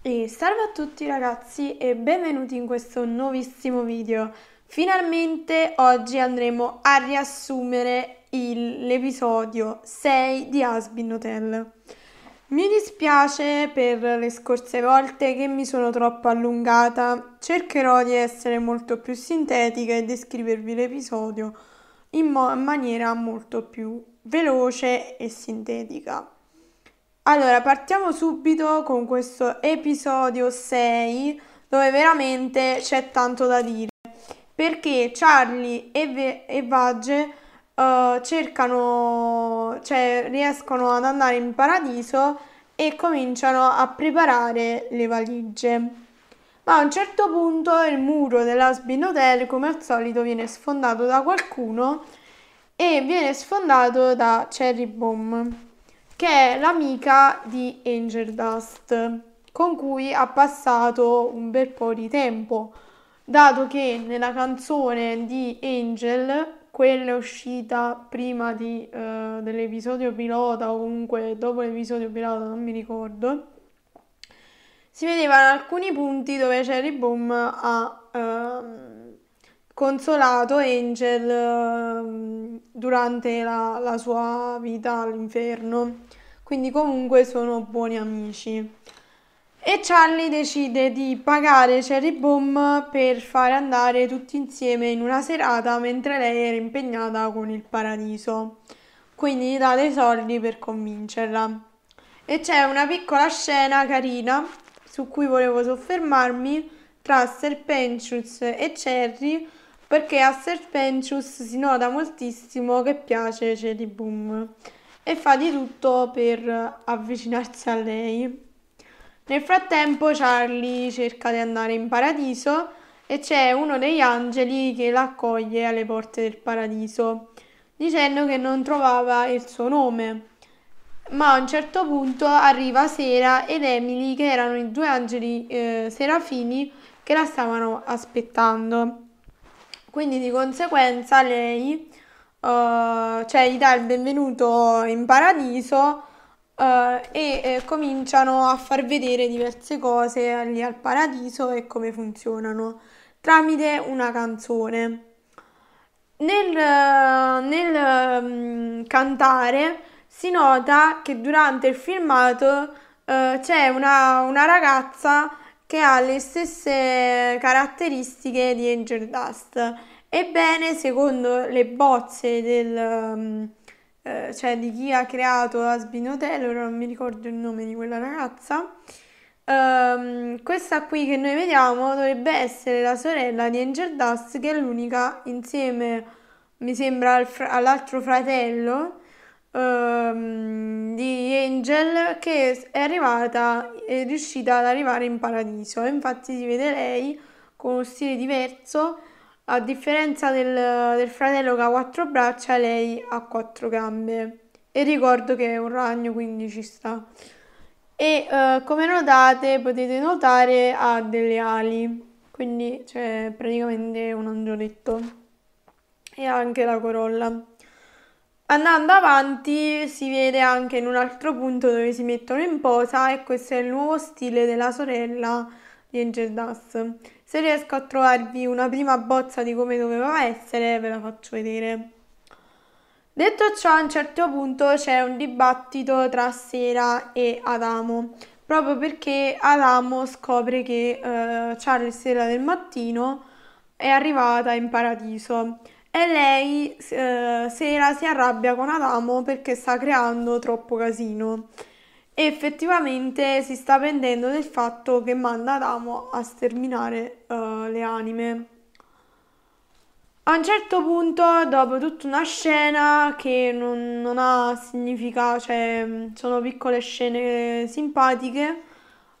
E salve a tutti ragazzi e benvenuti in questo nuovissimo video. Finalmente oggi andremo a riassumere il, l'episodio 6 di Asbin Hotel. Mi dispiace per le scorse volte che mi sono troppo allungata, cercherò di essere molto più sintetica e descrivervi l'episodio in, mo- in maniera molto più veloce e sintetica. Allora, partiamo subito con questo episodio 6 dove veramente c'è tanto da dire. Perché Charlie e, Ve- e Vage uh, cercano, cioè riescono ad andare in paradiso e cominciano a preparare le valigie. Ma a un certo punto il muro dell'Asbin Hotel, come al solito, viene sfondato da qualcuno e viene sfondato da Cherry Bomb che è l'amica di Angel Dust, con cui ha passato un bel po' di tempo, dato che nella canzone di Angel quella uscita prima di, uh, dell'episodio pilota o comunque dopo l'episodio pilota, non mi ricordo, si vedevano alcuni punti dove Cherry Boom ha uh, consolato Angel uh, durante la, la sua vita all'inferno quindi comunque sono buoni amici. E Charlie decide di pagare Cherry Bomb per fare andare tutti insieme in una serata mentre lei era impegnata con il paradiso. Quindi gli dà dei soldi per convincerla. E c'è una piccola scena carina su cui volevo soffermarmi tra Serpentius e Cherry perché a Serpentius si nota moltissimo che piace Cherry Bomb e fa di tutto per avvicinarsi a lei. Nel frattempo Charlie cerca di andare in paradiso e c'è uno degli angeli che l'accoglie alle porte del paradiso, dicendo che non trovava il suo nome. Ma a un certo punto arriva Sera ed Emily, che erano i due angeli eh, serafini che la stavano aspettando. Quindi di conseguenza lei eh, cioè gli dà il benvenuto in paradiso uh, e eh, cominciano a far vedere diverse cose lì al paradiso e come funzionano tramite una canzone. Nel, nel um, cantare si nota che durante il filmato uh, c'è una, una ragazza che ha le stesse caratteristiche di Angel Dust Ebbene, secondo le bozze del, um, eh, cioè di chi ha creato la Sbinotel, ora non mi ricordo il nome di quella ragazza, ehm, questa qui che noi vediamo dovrebbe essere la sorella di Angel Dust, che è l'unica insieme, mi sembra, al fr- all'altro fratello ehm, di Angel che è arrivata, è riuscita ad arrivare in paradiso. Infatti si vede lei con uno stile diverso a differenza del, del fratello che ha quattro braccia, lei ha quattro gambe. E ricordo che è un ragno, quindi ci sta. E eh, come notate, potete notare, ha delle ali. Quindi c'è cioè, praticamente un angioletto. E anche la corolla. Andando avanti si vede anche in un altro punto dove si mettono in posa e questo è il nuovo stile della sorella di Angel Dust. Se riesco a trovarvi una prima bozza di come doveva essere, ve la faccio vedere. Detto ciò, a un certo punto c'è un dibattito tra Sera e Adamo, proprio perché Adamo scopre che eh, Charles Sera del mattino è arrivata in paradiso e lei eh, Sera si arrabbia con Adamo perché sta creando troppo casino effettivamente si sta pendendo del fatto che manda Adamo a sterminare uh, le anime. A un certo punto, dopo tutta una scena che non, non ha significato, cioè sono piccole scene simpatiche,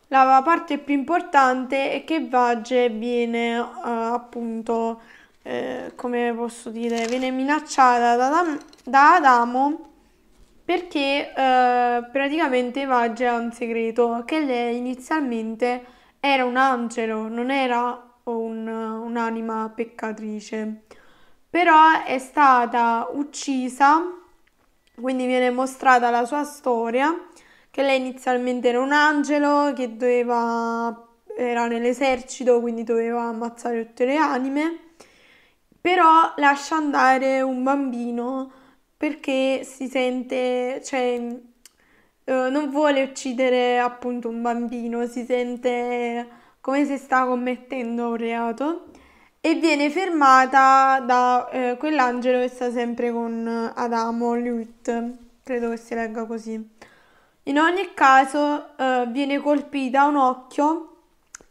la parte più importante è che Vage viene uh, appunto, eh, come posso dire, viene minacciata da, da Adamo perché eh, praticamente Vagia ha un segreto, che lei inizialmente era un angelo, non era un, un'anima peccatrice, però è stata uccisa, quindi viene mostrata la sua storia, che lei inizialmente era un angelo, che doveva, era nell'esercito, quindi doveva ammazzare tutte le anime, però lascia andare un bambino perché si sente, cioè, eh, non vuole uccidere appunto un bambino, si sente come se sta commettendo un reato e viene fermata da eh, quell'angelo che sta sempre con Adamo, Lut, credo che si legga così. In ogni caso eh, viene colpita un occhio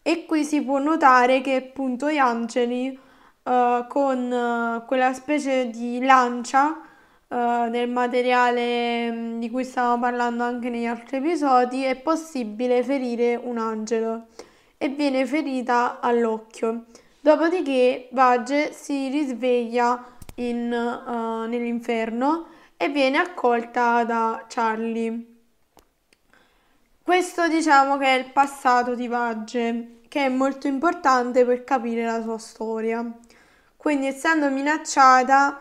e qui si può notare che appunto gli angeli eh, con eh, quella specie di lancia eh, del materiale mm, di cui stavamo parlando anche negli altri episodi, è possibile ferire un angelo e viene ferita all'occhio. Dopodiché Vage si risveglia in, uh, nell'inferno e viene accolta da Charlie. Questo diciamo che è il passato di Vage, che è molto importante per capire la sua storia. Quindi essendo minacciata,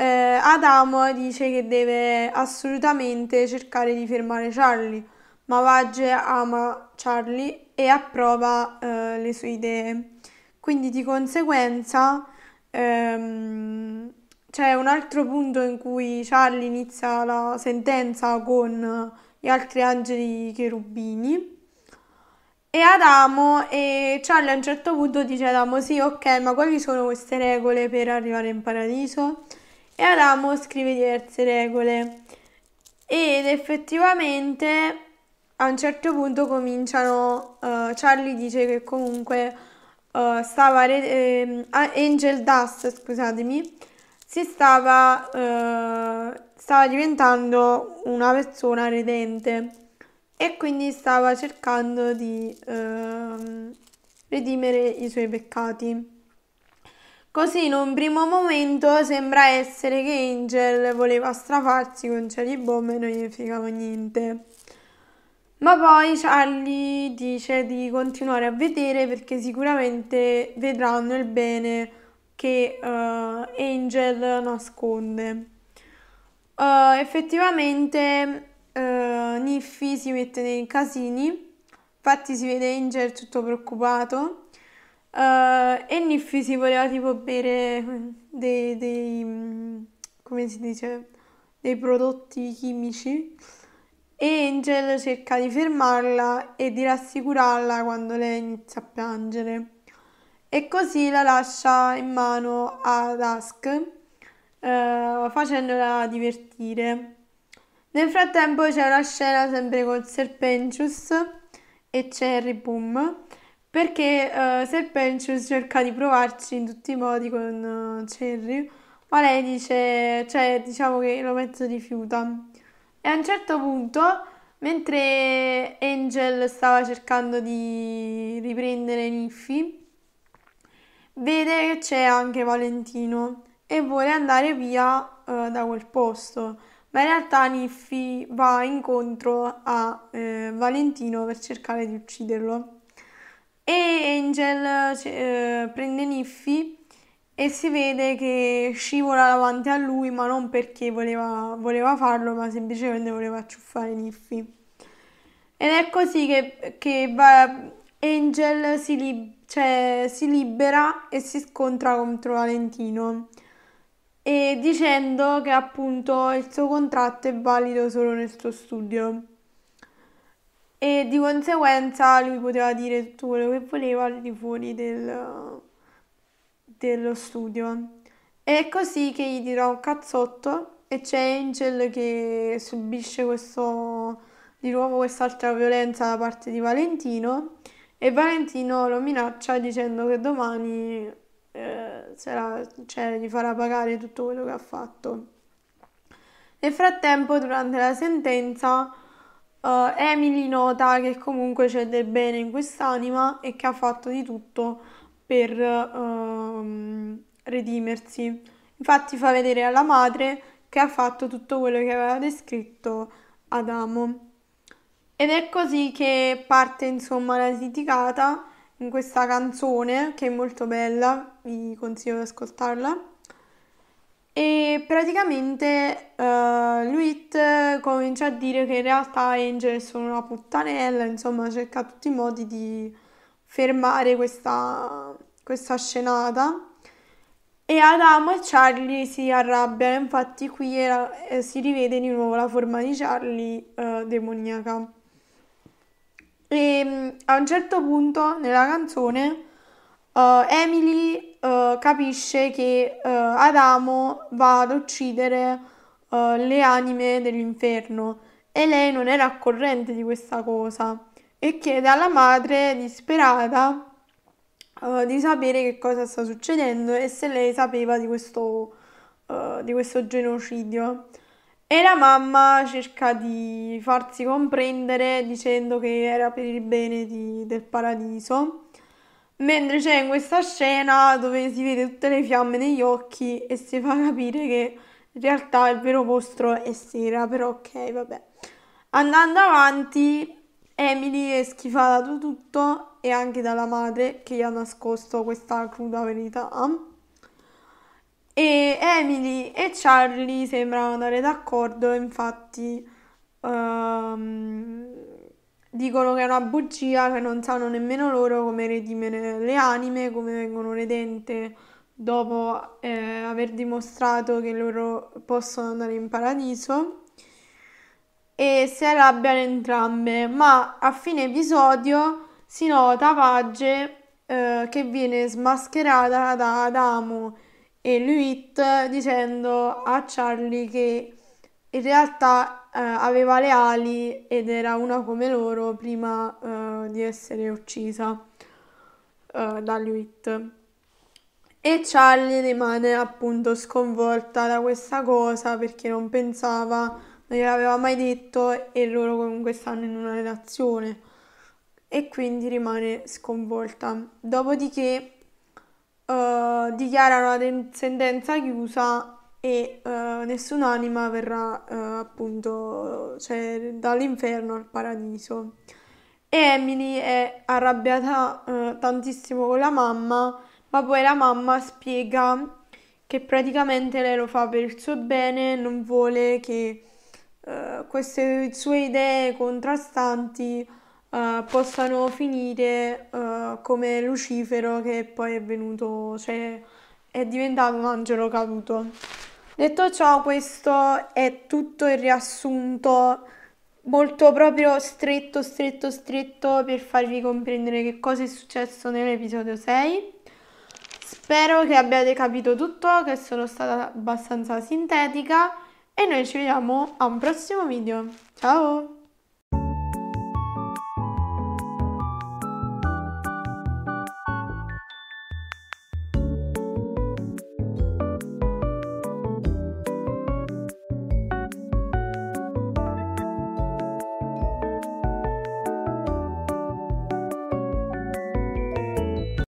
eh, Adam dice che deve assolutamente cercare di fermare Charlie, ma Vagge ama Charlie e approva eh, le sue idee. Quindi di conseguenza ehm, c'è un altro punto in cui Charlie inizia la sentenza con gli altri angeli cherubini. E Adamo e Charlie a un certo punto dice Adamo sì ok ma quali sono queste regole per arrivare in paradiso? e Adamo scrive diverse regole ed effettivamente a un certo punto cominciano, uh, Charlie dice che comunque uh, stava, re- eh, Angel Dust, scusatemi, si stava, uh, stava diventando una persona redente e quindi stava cercando di ehm, redimere i suoi peccati. Così in un primo momento sembra essere che Angel voleva strafarsi con Charlie Bomb e non gli fregava niente. Ma poi Charlie dice di continuare a vedere perché sicuramente vedranno il bene che uh, Angel nasconde. Uh, effettivamente uh, eh, Niffy si mette nei casini, infatti si vede Angel tutto preoccupato Uh, e Niffy si voleva tipo bere eh, dei, dei, mm, come si dice, dei prodotti chimici e Angel cerca di fermarla e di rassicurarla quando lei inizia a piangere e così la lascia in mano ad Ask uh, facendola divertire. Nel frattempo c'è una scena sempre con Serpentius e Cherry Boom perché uh, se Penchus cerca di provarci in tutti i modi con uh, Cherry, ma lei dice, cioè diciamo che lo mezzo rifiuta. E a un certo punto, mentre Angel stava cercando di riprendere Niffy, vede che c'è anche Valentino e vuole andare via uh, da quel posto. Ma in realtà Niffy va incontro a eh, Valentino per cercare di ucciderlo e Angel cioè, eh, prende Niffy e si vede che scivola davanti a lui, ma non perché voleva, voleva farlo, ma semplicemente voleva acciuffare Niffy. Ed è così che, che va, Angel si, li, cioè, si, libera e si scontra contro Valentino, e dicendo che appunto il suo contratto è valido solo nel suo studio e di conseguenza lui poteva dire tutto quello che voleva al di fuori del, dello studio. È così che gli dirò un cazzotto e c'è Angel che subisce questo, di nuovo quest'altra violenza da parte di Valentino e Valentino lo minaccia dicendo che domani eh, sarà, cioè, gli farà pagare tutto quello che ha fatto. Nel frattempo, durante la sentenza, Uh, Emily nota che comunque c'è del bene in quest'anima e che ha fatto di tutto per uh, redimersi. Infatti fa vedere alla madre che ha fatto tutto quello che aveva descritto Adamo. Ed è così che parte insomma la litigata in questa canzone che è molto bella, vi consiglio di ascoltarla. E praticamente uh, eh, Luit comincia a dire che in realtà Angel è solo una puttanella, insomma cerca tutti i modi di fermare questa, questa scenata. E Adamo e Charlie si arrabbiano, infatti qui era, eh, si rivede di nuovo la forma di Charlie eh, demoniaca. E mm, a un certo punto nella canzone uh, Emily uh, capisce che uh, Adamo va ad uccidere uh, le anime dell'inferno e lei non era a corrente di questa cosa e chiede alla madre disperata di sapere che cosa sta succedendo e se lei sapeva di questo, di questo genocidio. E la mamma cerca di farsi comprendere dicendo che era per il bene di, del paradiso Mentre c'è in questa scena dove si vede tutte le fiamme negli occhi e si fa capire che in realtà il vero mostro è Sera, però ok, vabbè. Andando avanti, Emily è schifata da tutto e anche dalla madre che gli ha nascosto questa cruda verità. E Emily e Charlie sembrano andare d'accordo, infatti... Um, dicono che è una bugia, che non sanno nemmeno loro come redimere le anime, come vengono redente dopo eh, aver dimostrato che loro possono andare in paradiso. E si arrabbiano entrambe, ma a fine episodio si nota Page eh, che viene smascherata da Adamo e Luit dicendo a Charlie che in realtà eh, aveva le ali ed era una come loro prima eh, di essere uccisa eh, dall'Uit. E Charlie rimane appunto sconvolta da questa cosa perché non pensava, non gliel'aveva mai detto e loro comunque stanno in una relazione e quindi rimane sconvolta. Dopodiché eh, dichiarano la sentenza chiusa e uh, eh, nessun anima verrà uh, appunto cioè, dall'inferno al paradiso. E Emily è arrabbiata uh, tantissimo con la mamma, ma poi la mamma spiega che praticamente lei lo fa per il suo bene, non vuole che queste sue idee contrastanti possano finire come Lucifero che poi è venuto, cioè è diventato un angelo caduto. Detto ciò, questo è tutto il riassunto molto proprio stretto, stretto, stretto per farvi comprendere che cosa è successo nell'episodio 6. Spero che abbiate capito tutto, che sono stata abbastanza sintetica e noi ci vediamo a un prossimo video. Ciao!